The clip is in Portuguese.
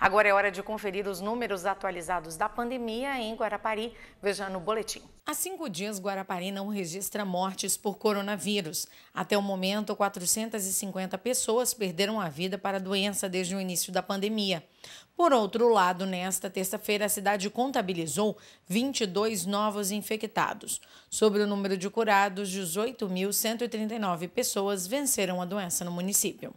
Agora é hora de conferir os números atualizados da pandemia em Guarapari. Veja no boletim. Há cinco dias, Guarapari não registra mortes por coronavírus. Até o momento, 450 pessoas perderam a vida para a doença desde o início da pandemia. Por outro lado, nesta terça-feira, a cidade contabilizou 22 novos infectados. Sobre o número de curados, 18.139 pessoas venceram a doença no município.